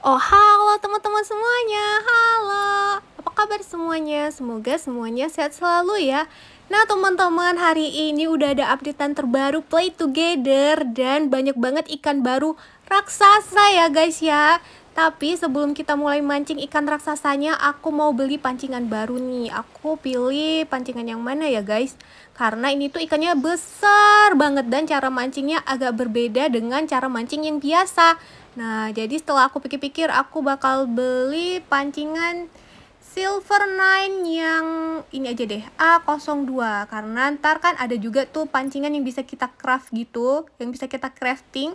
Oh halo teman-teman semuanya, halo Apa kabar semuanya? Semoga semuanya sehat selalu ya Nah teman-teman hari ini udah ada updatean terbaru Play Together Dan banyak banget ikan baru raksasa ya guys ya tapi sebelum kita mulai mancing ikan raksasanya, aku mau beli pancingan baru nih. Aku pilih pancingan yang mana ya guys? Karena ini tuh ikannya besar banget dan cara mancingnya agak berbeda dengan cara mancing yang biasa. Nah, jadi setelah aku pikir-pikir, aku bakal beli pancingan silver nine yang ini aja deh A02 karena ntar kan ada juga tuh pancingan yang bisa kita craft gitu yang bisa kita crafting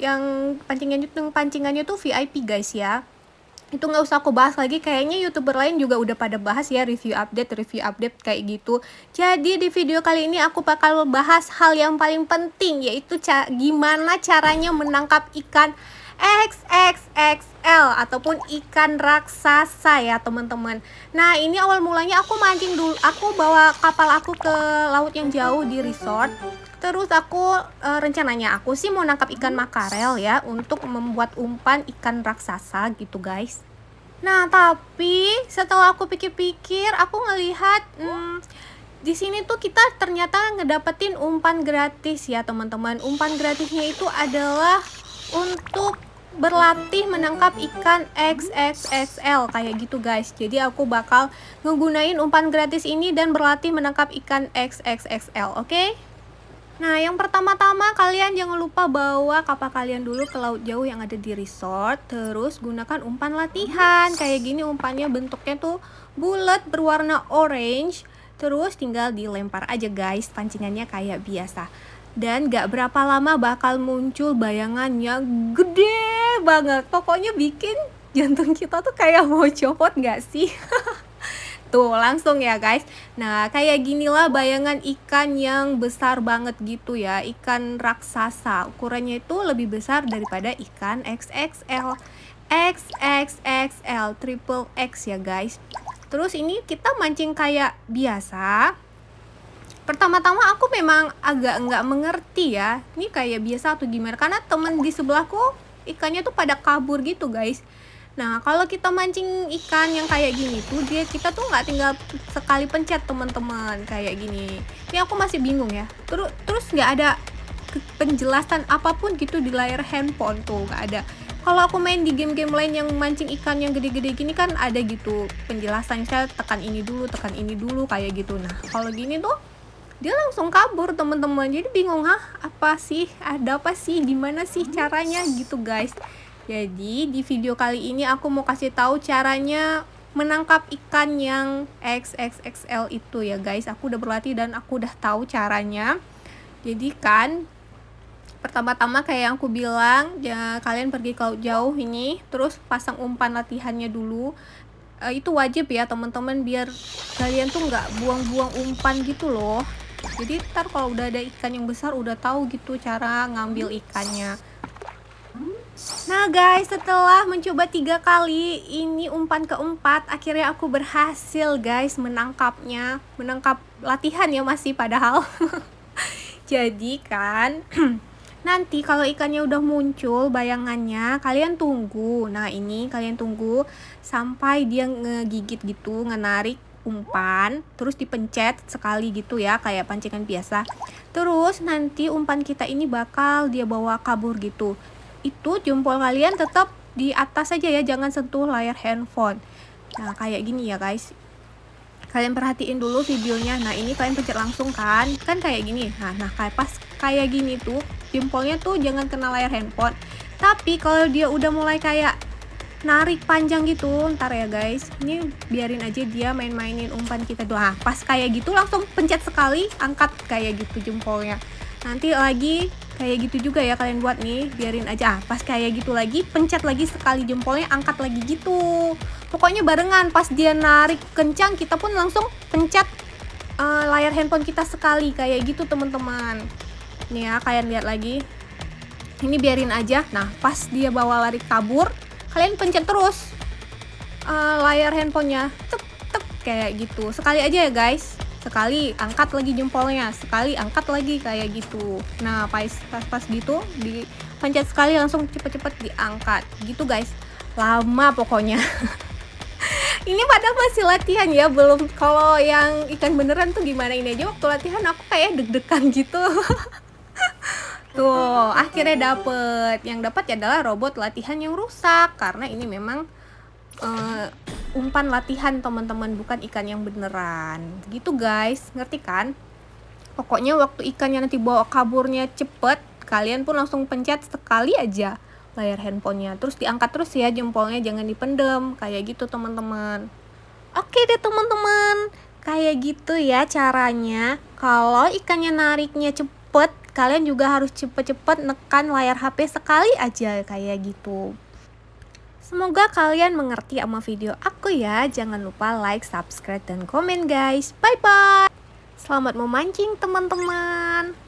yang pancingannya tuh pancingannya tuh VIP guys ya itu nggak usah aku bahas lagi kayaknya youtuber lain juga udah pada bahas ya review update review update kayak gitu jadi di video kali ini aku bakal bahas hal yang paling penting yaitu ca gimana caranya menangkap ikan XXXL ataupun ikan raksasa ya teman-teman. Nah ini awal mulanya aku mancing dulu, aku bawa kapal aku ke laut yang jauh di resort Terus aku e, rencananya aku sih mau nangkap ikan makarel ya untuk membuat umpan ikan raksasa gitu guys. Nah tapi setelah aku pikir-pikir aku ngelihat hmm, di sini tuh kita ternyata ngedapetin umpan gratis ya teman-teman. Umpan gratisnya itu adalah untuk berlatih menangkap ikan XXXL kayak gitu guys jadi aku bakal ngegunain umpan gratis ini dan berlatih menangkap ikan XXXL oke okay? Nah, yang pertama-tama kalian jangan lupa bawa kapal kalian dulu ke laut jauh yang ada di resort. Terus gunakan umpan latihan. Kayak gini umpannya bentuknya tuh bulat berwarna orange. Terus tinggal dilempar aja guys, pancingannya kayak biasa. Dan gak berapa lama bakal muncul bayangannya gede banget. Pokoknya bikin jantung kita tuh kayak mau copot gak sih? Tuh, langsung ya guys. Nah, kayak ginilah bayangan ikan yang besar banget gitu ya. Ikan raksasa. Ukurannya itu lebih besar daripada ikan XXL. XXXL, triple X ya guys. Terus ini kita mancing kayak biasa. Pertama-tama aku memang agak nggak mengerti ya. Ini kayak biasa atau gimana. Karena temen di sebelahku ikannya tuh pada kabur gitu guys. Nah, kalau kita mancing ikan yang kayak gini tuh, dia kita tuh nggak tinggal sekali pencet teman-teman kayak gini. Ini aku masih bingung ya. Terus terus nggak ada penjelasan apapun gitu di layar handphone tuh nggak ada. Kalau aku main di game-game lain yang mancing ikan yang gede-gede gini kan ada gitu penjelasan saya tekan ini dulu, tekan ini dulu kayak gitu. Nah, kalau gini tuh dia langsung kabur teman-teman jadi bingung ah apa sih ada apa sih gimana sih caranya gitu guys jadi di video kali ini aku mau kasih tahu caranya menangkap ikan yang XXXL itu ya guys. Aku udah berlatih dan aku udah tahu caranya. Jadi kan pertama-tama kayak yang aku bilang ya kalian pergi ke laut jauh ini terus pasang umpan latihannya dulu e, itu wajib ya teman-teman biar kalian tuh nggak buang-buang umpan gitu loh jadi ntar kalau udah ada ikan yang besar udah tahu gitu cara ngambil ikannya Nah guys, setelah mencoba tiga kali, ini umpan keempat, akhirnya aku berhasil guys menangkapnya, menangkap latihan ya masih padahal. Jadi kan, nanti kalau ikannya udah muncul bayangannya, kalian tunggu. Nah ini kalian tunggu sampai dia ngegigit gitu, ngenarik umpan terus dipencet sekali gitu ya kayak pancingan biasa terus nanti umpan kita ini bakal dia bawa kabur gitu itu jempol kalian tetap di atas aja ya, jangan sentuh layar handphone. Nah, kayak gini ya guys. Kalian perhatiin dulu videonya. Nah, ini kalian pencet langsung kan? Kan kayak gini. Nah, nah kayak pas kayak gini tuh, jempolnya tuh jangan kena layar handphone. Tapi kalau dia udah mulai kayak narik panjang gitu ntar ya guys ini biarin aja dia main-mainin umpan kita doa nah, pas kayak gitu langsung pencet sekali angkat kayak gitu jempolnya nanti lagi kayak gitu juga ya kalian buat nih biarin aja ah, pas kayak gitu lagi pencet lagi sekali jempolnya angkat lagi gitu pokoknya barengan pas dia narik kencang kita pun langsung pencet uh, layar handphone kita sekali kayak gitu teman-teman nih ya kalian lihat lagi ini biarin aja nah pas dia bawa lari kabur kalian pencet terus uh, layar handphonenya tek tek kayak gitu sekali aja ya guys sekali angkat lagi jempolnya sekali angkat lagi kayak gitu nah pas pas, pas gitu dipencet sekali langsung cepet-cepet diangkat gitu guys lama pokoknya ini padahal masih latihan ya belum kalau yang ikan beneran tuh gimana ini aja waktu latihan aku kayak deg-degan gitu tuh akhirnya dapet yang dapat ya adalah robot latihan yang rusak karena ini memang uh, umpan latihan teman-teman bukan ikan yang beneran gitu guys ngerti kan pokoknya waktu ikannya nanti bawa kaburnya cepet kalian pun langsung pencet sekali aja layar handphonenya terus diangkat terus ya jempolnya jangan dipendem kayak gitu teman-teman oke deh teman-teman kayak gitu ya caranya kalau ikannya nariknya cepet kalian juga harus cepet-cepet nekan layar HP sekali aja kayak gitu Semoga kalian mengerti sama video aku ya. Jangan lupa like, subscribe, dan komen guys. Bye-bye. Selamat memancing teman-teman.